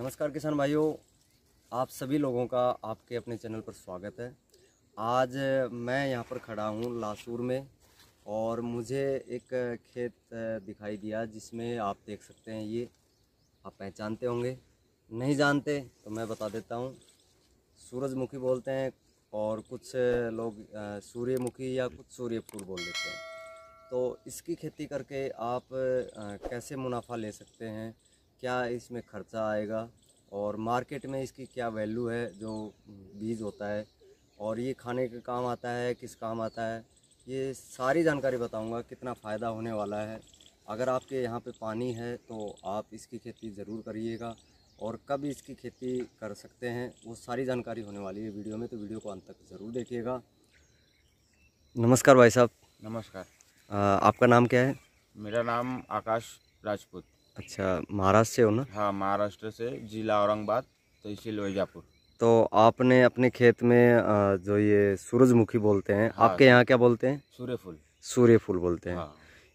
नमस्कार किसान भाइयों आप सभी लोगों का आपके अपने चैनल पर स्वागत है आज मैं यहाँ पर खड़ा हूँ लासूर में और मुझे एक खेत दिखाई दिया जिसमें आप देख सकते हैं ये आप पहचानते होंगे नहीं जानते तो मैं बता देता हूँ सूरजमुखी बोलते हैं और कुछ लोग सूर्यमुखी या कुछ सूर्यफूल बोल देते हैं तो इसकी खेती करके आप कैसे मुनाफा ले सकते हैं क्या इसमें खर्चा आएगा और मार्केट में इसकी क्या वैल्यू है जो बीज होता है और ये खाने के काम आता है किस काम आता है ये सारी जानकारी बताऊंगा कितना फ़ायदा होने वाला है अगर आपके यहाँ पे पानी है तो आप इसकी खेती ज़रूर करिएगा और कब इसकी खेती कर सकते हैं वो सारी जानकारी होने वाली है वीडियो में तो वीडियो को अंत तक ज़रूर देखिएगा नमस्कार भाई साहब नमस्कार आपका नाम क्या है मेरा नाम आकाश राजपूत अच्छा महाराष्ट्र से हो ना हाँ महाराष्ट्र से जिला औरंगाबाद तहसील वैजापुर तो आपने अपने खेत में जो ये सूरजमुखी बोलते हैं हाँ, आपके यहाँ क्या बोलते हैं सूर्यफूल सूर्यफूल बोलते हैं हाँ।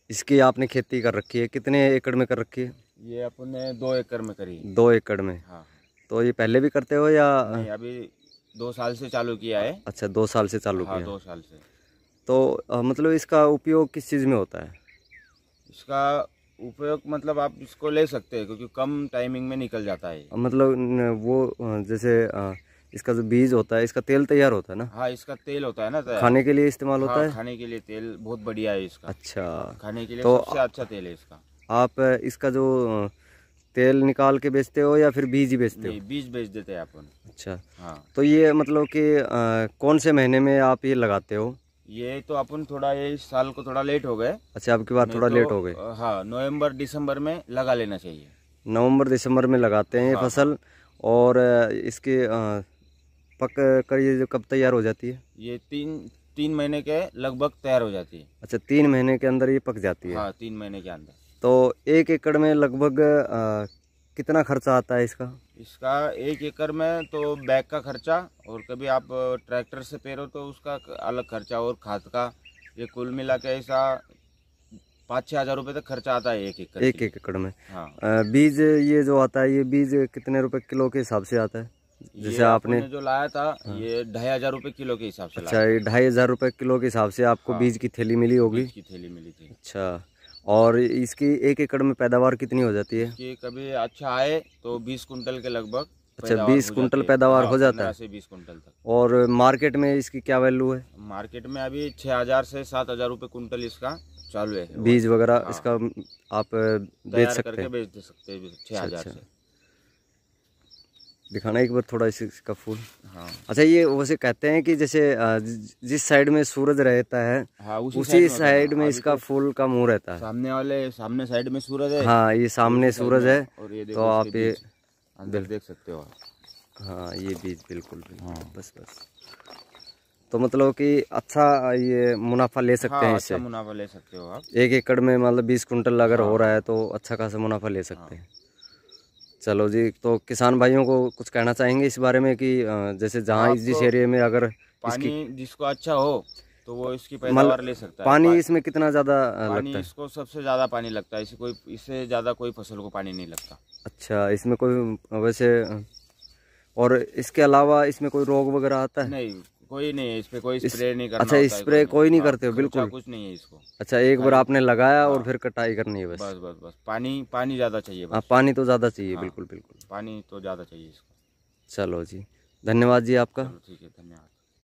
इसकी आपने खेती कर रखी है कितने एकड़ में कर रखी है ये अपने दो एकड़ में करी दो एकड़ में हाँ तो ये पहले भी करते हो या नहीं, अभी दो साल से चालू किया है अच्छा दो साल से चालू हाँ, किया दो साल से तो मतलब इसका उपयोग किस चीज़ में होता है इसका उपयोग मतलब आप इसको ले सकते हैं क्योंकि कम टाइमिंग में निकल जाता है मतलब वो जैसे इसका जो बीज होता है इसका तेल तैयार होता है ना हाँ इसका तेल होता है ना खाने के लिए इस्तेमाल हाँ, होता है खाने के लिए तेल बहुत बढ़िया है इसका अच्छा खाने के लिए तो सबसे अच्छा तेल है इसका आप इसका जो तेल निकाल के बेचते हो या फिर बीज ही बेचते हो बीज बेच देते हैं अपन अच्छा हाँ तो ये मतलब कि कौन से महीने में आप ये लगाते हो ये तो अपन थोड़ा ये साल को थोड़ा लेट हो गए अच्छा आपकी बात थोड़ा तो, लेट हो गए हाँ नवंबर दिसंबर में लगा लेना चाहिए नवंबर दिसंबर में लगाते हैं ये हाँ। फसल और इसके पक कर ये जो कब तैयार हो जाती है ये तीन तीन महीने के लगभग तैयार हो जाती है अच्छा तीन महीने के अंदर ये पक जाती है हाँ तीन महीने के अंदर तो एक एकड़ में लगभग कितना खर्चा आता है इसका इसका एक एकड़ में तो बैग का खर्चा और कभी आप ट्रैक्टर से पेरो तो उसका अलग खर्चा और खाद का ये कुल मिला के ऐसा पाँच छः हज़ार रुपये तक खर्चा आता है एक एकड़ एक एक एकड़ में हाँ बीज ये जो आता है ये बीज कितने रुपए किलो के हिसाब से आता है जैसे आपने जो लाया था हाँ। ये ढाई हजार रूपए किलो के हिसाब से अच्छा ये ढाई हजार रूपए किलो के हिसाब से आपको हाँ। बीज की थैली मिली होगी की थैली मिली थी अच्छा और इसकी एक एकड़ में पैदावार कितनी हो जाती है कि कभी अच्छा आए तो बीस कुंटल के लगभग अच्छा बीस कुंटल पैदावार हो जाता है बीस कुंटल तक और मार्केट में इसकी क्या वैल्यू है मार्केट में अभी छः हजार से सात हजार रूपए कुंटल इसका चालू है बीज वगैरह हाँ। इसका आप बेच सकते हैं बेच सकते हैं छह अच्छा, हजार अच्छा। से दिखाना एक बार थोड़ा इसका फूल हाँ अच्छा ये वैसे कहते हैं कि जैसे जिस साइड में सूरज रहता है हाँ, उसी, साइड में हाँ, इसका फूल का मुंह रहता है सामने वाले सामने साइड में सूरज है हाँ ये सामने सूरज है और ये तो आप ये अंदर देख सकते हो हाँ ये बीज बिल्कुल हाँ। बस बस तो मतलब कि अच्छा ये मुनाफा ले सकते हाँ, हैं इससे अच्छा मुनाफा ले सकते हो आप एक एकड़ में मतलब बीस कुंटल अगर हाँ, हो रहा है तो अच्छा खासा मुनाफा ले सकते हाँ, चलो जी तो किसान भाइयों को कुछ कहना चाहेंगे इस बारे में कि जैसे जहाँ जिस एरिया में अगर पानी जिसको अच्छा हो तो वो इसकी पैदावार ले सकता है पानी इसमें कितना ज़्यादा लगता है इसको सबसे ज़्यादा पानी लगता है इसे कोई इससे ज़्यादा कोई फसल को पानी नहीं लगता अच्छा इसमें कोई वैसे और इसके अलावा इसमें कोई रोग वगैरह आता है नहीं कोई नहीं है इस पे कोई स्प्रे नहीं करना अच्छा स्प्रे कोई नहीं हाँ, करते हो अच्छा बिल्कुल कुछ नहीं है इसको अच्छा एक बार आपने लगाया और हाँ। फिर कटाई करनी है बस बस बस बस पानी पानी ज़्यादा चाहिए हाँ पानी तो ज़्यादा चाहिए हाँ, बिल्कुल बिल्कुल पानी तो ज़्यादा चाहिए इसको चलो जी धन्यवाद जी आपका ठीक है धन्यवाद